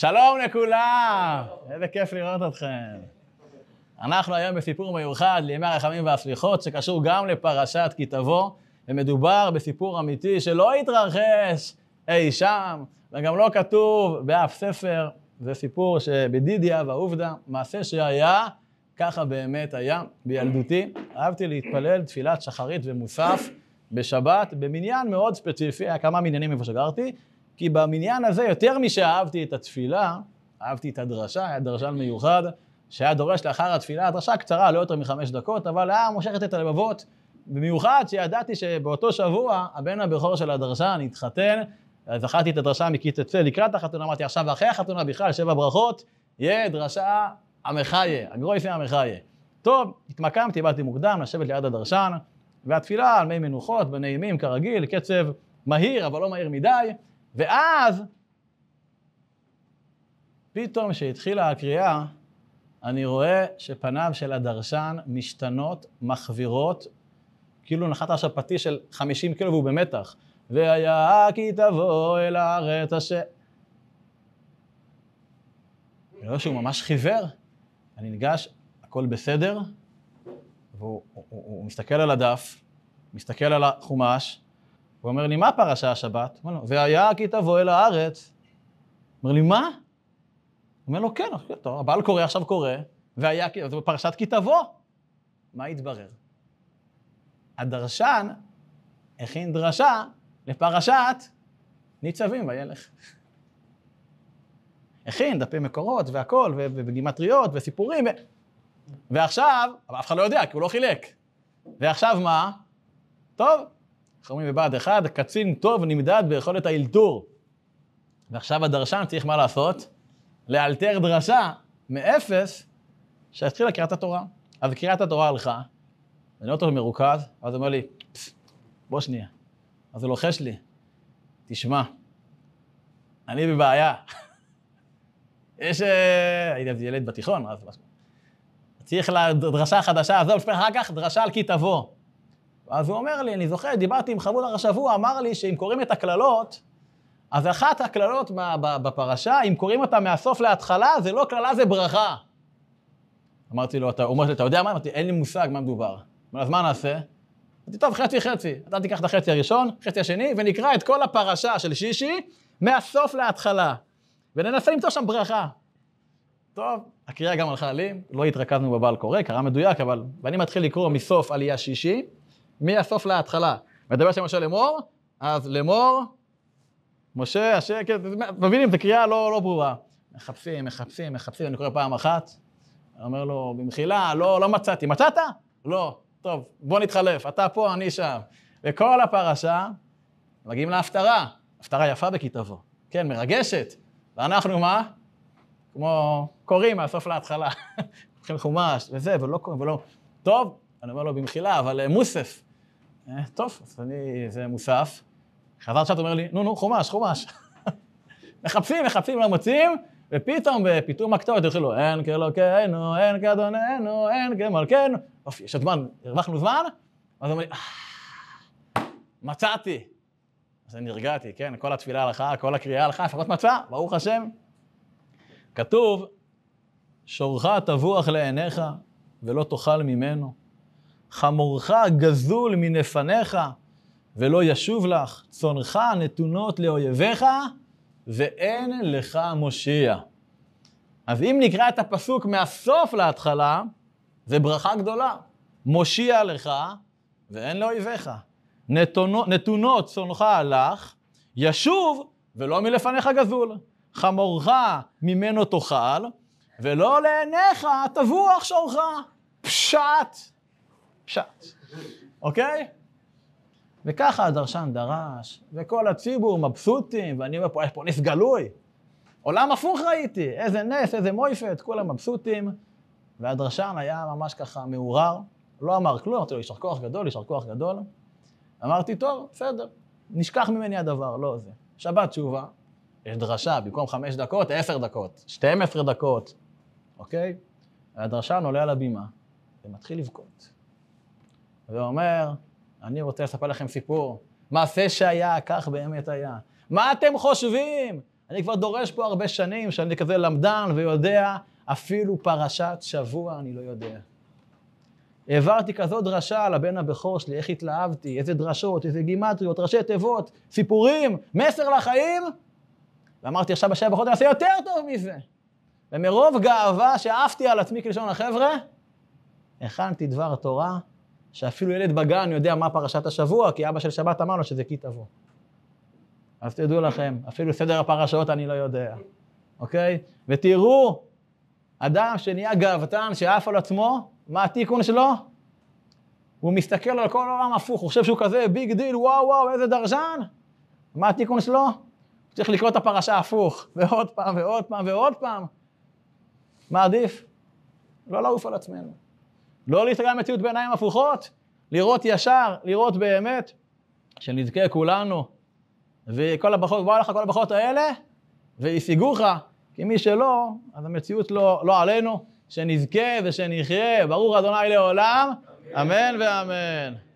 שלום לכולם! איזה כיף לראות אתכם. אנחנו היום בסיפור מיוחד לימי הרחמים והסליחות, שקשור גם לפרשת כי תבוא, ומדובר בסיפור אמיתי שלא התרחש אי שם, וגם לא כתוב באף ספר. זה סיפור שבדידיה ועובדה, מעשה שהיה, ככה באמת היה. בילדותי אהבתי להתפלל תפילת שחרית ומוסף בשבת, במניין מאוד ספציפי, היה כמה מניינים איפה שגרתי, כי במניין הזה, יותר משאהבתי את התפילה, אהבתי את הדרשה, היה דרשן מיוחד, שהיה דורש לאחר התפילה, הדרשה קצרה, לא יותר מחמש דקות, אבל היה מושכת את הלבבות, במיוחד שידעתי שבאותו שבוע הבן הבכור של הדרשן התחתן, זכרתי את הדרשה מקיצצה לקראת החתונה, אמרתי עכשיו אחרי החתונה בכלל, שבע ברכות, יהיה דרשה עמחיה, הגרויסי עמחיה. טוב, התמקמתי, באתי מוקדם לשבת ליד הדרשן, והתפילה על מי מנוחות, בנעימים כרגיל, קצב מהיר אבל לא מהיר מדי, ואז, פתאום כשהתחילה הקריאה, אני רואה שפניו של הדרשן משתנות, מחווירות, כאילו נחת עכשיו פטיש של 50 קילו והוא במתח. והיה כי תבוא אל הארץ אשר... אני רואה שהוא ממש חיוור. אני ניגש, הכל בסדר, והוא הוא, הוא, הוא מסתכל על הדף, מסתכל על החומש, הוא אומר לי, מה פרשה השבת? אומר לו, והיה כי תבוא אל הארץ. אומר לי, מה? הוא אומר לו, כן, טוב, הבעל קורא, עכשיו קורא, והיה, כי, זו פרשת כי תבוא. מה התברר? הדרשן הכין דרשה לפרשת ניצבים וילך. הכין דפי מקורות והכל, וגימטריות וסיפורים, ו... ועכשיו, אבל אף אחד לא יודע, כי הוא לא חילק. ועכשיו מה? טוב, איך אומרים בבה"ד 1? קצין טוב נמדד ביכולת האלתור. ועכשיו הדרשן צריך מה לעשות? לאלתר דרשה מאפס שהתחילה קריאת התורה. אז קריאת התורה הלכה, אני אותו מרוכז, ואז אומר לי, בוא שנייה. אז הוא לוחש לי, תשמע, אני בבעיה. יש... אה, הייתי אז ילד בתיכון, אז משהו. צריך לדרשה חדשה, עזוב, אחר כך דרשה על כי תבוא. אז הוא אומר לי, אני זוכר, דיברתי עם הר השבוע, אמר לי שאם קוראים את הקללות, אז אחת הקללות בפרשה, אם קוראים אותה מהסוף להתחלה, זה לא קללה, זה ברכה. אמרתי לו, אתה, אומר אתה יודע מה? אמרתי, אין לי מושג מה מדובר. אז מה נעשה? אמרתי, טוב, חצי-חצי. אתה תיקח את החצי הראשון, חצי השני, ונקרא את כל הפרשה של שישי מהסוף להתחלה. וננסה למצוא שם ברכה. טוב, הקריאה גם הלכה לי, לא התרכזנו בבעל קורא, קרא מדויק, אבל... ואני מתחיל לקרוא מסוף עלייה שישי. מהסוף להתחלה. מדבר שם משה לאמור, אז לאמור, משה, השם, מבינים, זו קריאה לא, לא ברורה. מחפשים, מחפשים, מחפשים, אני קורא פעם אחת, אומר לו, במחילה, לא, לא מצאתי. מצאת? לא. טוב, בוא נתחלף, אתה פה, אני שם. וכל הפרשה, מגיעים להפטרה. הפטרה יפה בכתבו, כן, מרגשת. ואנחנו מה? כמו קוראים מהסוף להתחלה. מתחיל חומש, וזה, ולא קוראים, ולא... טוב, אני אומר לו, במחילה, אבל אה, מוסף, אה, טוב, אז אני, זה מוסף. חזר שאת אומר לי, נו, נו, חומש, חומש. מחפשים, מחפשים, לא מוצאים, ופתאום בפיתום הכתובת התחילו, אין כאלוקינו, אין כאדוננו, אין כמלכנו. אופי, יש עוד זמן, הרווחנו זמן? ואז אמר לי, אה, מצאתי. אז אני נרגעתי, כן? כל התפילה הלכה, כל הקריאה הלכה, לפחות מצא, ברוך השם. כתוב, שורך תבוח לעיניך ולא תאכל ממנו. חמורך גזול מנפניך, ולא ישוב לך, צונך נתונות לאויביך, ואין לך מושיע. אז אם נקרא את הפסוק מהסוף להתחלה, זה ברכה גדולה. מושיע לך, ואין לאויביך. נתונות, צונך לך, ישוב, ולא מלפניך גזול. חמורך ממנו תאכל, ולא לעיניך תבוח שורך. פשט. פשט, אוקיי? וככה הדרשן דרש, וכל הציבור מבסוטים, ואני אומר פה, יש פה נס גלוי. עולם הפוך ראיתי, איזה נס, איזה מויפת, כולם מבסוטים. והדרשן היה ממש ככה מעורר, לא אמר כלום, אמרתי לו, יישר כוח גדול, יישר כוח גדול. אמרתי, טוב, בסדר, נשכח ממני הדבר, לא זה. שבת תשובה, יש דרשה, במקום חמש דקות, עשר דקות, שתים עשרה דקות, אוקיי? והדרשן עולה על הבימה ומתחיל לבכות. ואומר, אני רוצה לספר לכם סיפור. מעשה שהיה, כך באמת היה. מה אתם חושבים? אני כבר דורש פה הרבה שנים שאני כזה למדן ויודע, אפילו פרשת שבוע אני לא יודע. העברתי כזו דרשה לבן הבכור שלי, איך התלהבתי, איזה דרשות, איזה גימטריות, ראשי תיבות, סיפורים, מסר לחיים. ואמרתי עכשיו בשבע בחודש אעשה יותר טוב מזה. ומרוב גאווה שעפתי על עצמי כלשון החבר'ה, הכנתי דבר תורה שאפילו ילד בגן יודע מה פרשת השבוע, כי אבא של שבת אמר לו שזה כי תבוא. אז תדעו לכם, אפילו סדר הפרשות אני לא יודע, אוקיי? ותראו, אדם שנהיה גאוותן, שעף על עצמו, מה התיקון שלו? הוא מסתכל על כל העולם הפוך, הוא חושב שהוא כזה ביג דיל, וואו וואו, איזה דרשן? מה התיקון שלו? צריך לקרוא את הפרשה הפוך, ועוד פעם, ועוד פעם, ועוד פעם. מה עדיף? לא לעוף על עצמנו. לא להסתכל על למציאות בעיניים הפוכות, לראות ישר, לראות באמת, שנזכה כולנו. וכל הברכות, בואו לך כל הברכות האלה, וישיגוך, כי מי שלא, אז המציאות לא, לא עלינו, שנזכה ושנחיה, ברוך ה' לעולם, אמן, אמן ואמן.